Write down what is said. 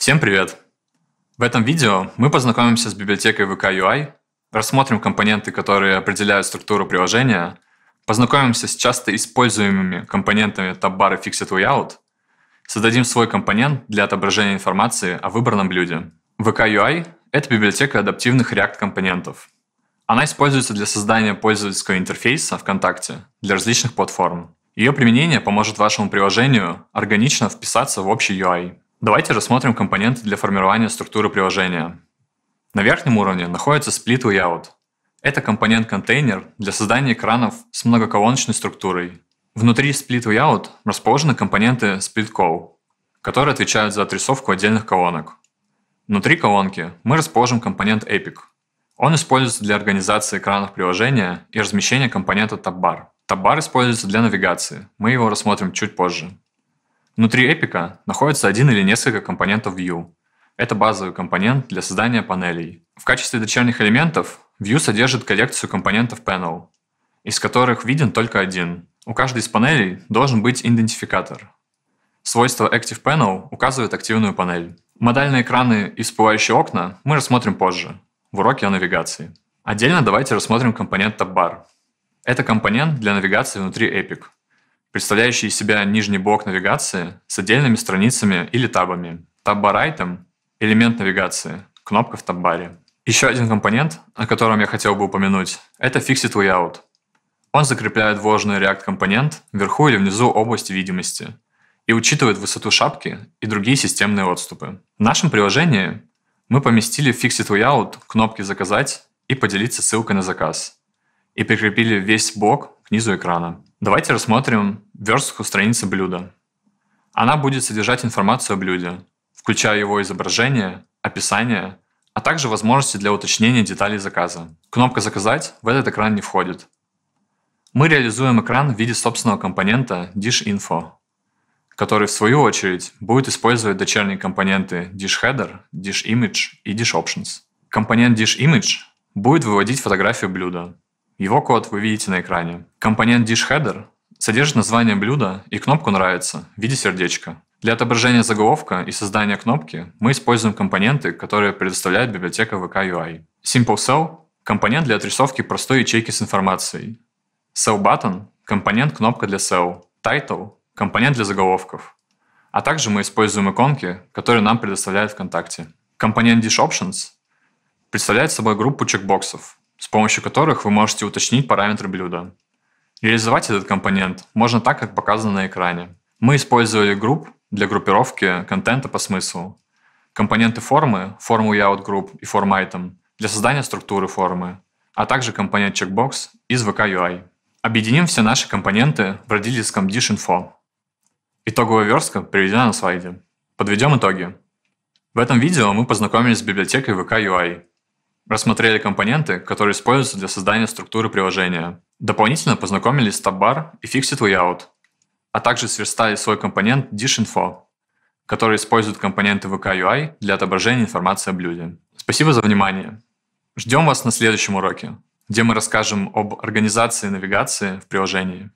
Всем привет! В этом видео мы познакомимся с библиотекой VKUI, рассмотрим компоненты, которые определяют структуру приложения, познакомимся с часто используемыми компонентами таббары Fixit Layout, создадим свой компонент для отображения информации о выбранном блюде. VKUI – это библиотека адаптивных React-компонентов. Она используется для создания пользовательского интерфейса ВКонтакте для различных платформ. Ее применение поможет вашему приложению органично вписаться в общий UI. Давайте рассмотрим компоненты для формирования структуры приложения. На верхнем уровне находится Split Layout. Это компонент-контейнер для создания экранов с многоколоночной структурой. Внутри Split Layout расположены компоненты Split Call, которые отвечают за отрисовку отдельных колонок. Внутри колонки мы расположим компонент Epic. Он используется для организации экранов приложения и размещения компонента TabBar. TabBar используется для навигации, мы его рассмотрим чуть позже. Внутри эпика находится один или несколько компонентов View. Это базовый компонент для создания панелей. В качестве дочерних элементов View содержит коллекцию компонентов Panel, из которых виден только один. У каждой из панелей должен быть идентификатор. Свойство Active Panel указывает активную панель. Модальные экраны и всплывающие окна мы рассмотрим позже, в уроке о навигации. Отдельно давайте рассмотрим компонент TabBar. Это компонент для навигации внутри Epic представляющий из себя нижний блок навигации с отдельными страницами или табами. таббарайтом элемент навигации, кнопка в таббаре. Еще один компонент, о котором я хотел бы упомянуть, это Fixit Layout. Он закрепляет вложенный React-компонент вверху или внизу области видимости и учитывает высоту шапки и другие системные отступы. В нашем приложении мы поместили в Fixit Layout кнопки «Заказать» и «Поделиться ссылкой на заказ» и прикрепили весь блок внизу экрана. Давайте рассмотрим верстку страницы блюда. Она будет содержать информацию о блюде, включая его изображение, описание, а также возможности для уточнения деталей заказа. Кнопка «Заказать» в этот экран не входит. Мы реализуем экран в виде собственного компонента DishInfo, который в свою очередь будет использовать дочерние компоненты DishHeader, DishImage и DishOptions. Компонент DishImage будет выводить фотографию блюда, его код вы видите на экране. Компонент Dish Header содержит название блюда и кнопку «Нравится» в виде сердечка. Для отображения заголовка и создания кнопки мы используем компоненты, которые предоставляет библиотека VK UI. Simple Cell – компонент для отрисовки простой ячейки с информацией. Cell Button – компонент кнопка для Cell. Title – компонент для заголовков. А также мы используем иконки, которые нам предоставляют ВКонтакте. Компонент Dish Options представляет собой группу чекбоксов, с помощью которых вы можете уточнить параметры блюда. Реализовать этот компонент можно так, как показано на экране. Мы использовали групп для группировки контента по смыслу. Компоненты формы, форму layout group и form item для создания структуры формы, а также компонент checkbox из VK UI. Объединим все наши компоненты в родительском dish.info. Итоговая верстка приведена на слайде. Подведем итоги. В этом видео мы познакомились с библиотекой VK UI Рассмотрели компоненты, которые используются для создания структуры приложения. Дополнительно познакомились с таббар и Fixit Layout, а также сверстали свой компонент DishInfo, который использует компоненты VK UI для отображения информации о блюде. Спасибо за внимание. Ждем вас на следующем уроке, где мы расскажем об организации навигации в приложении.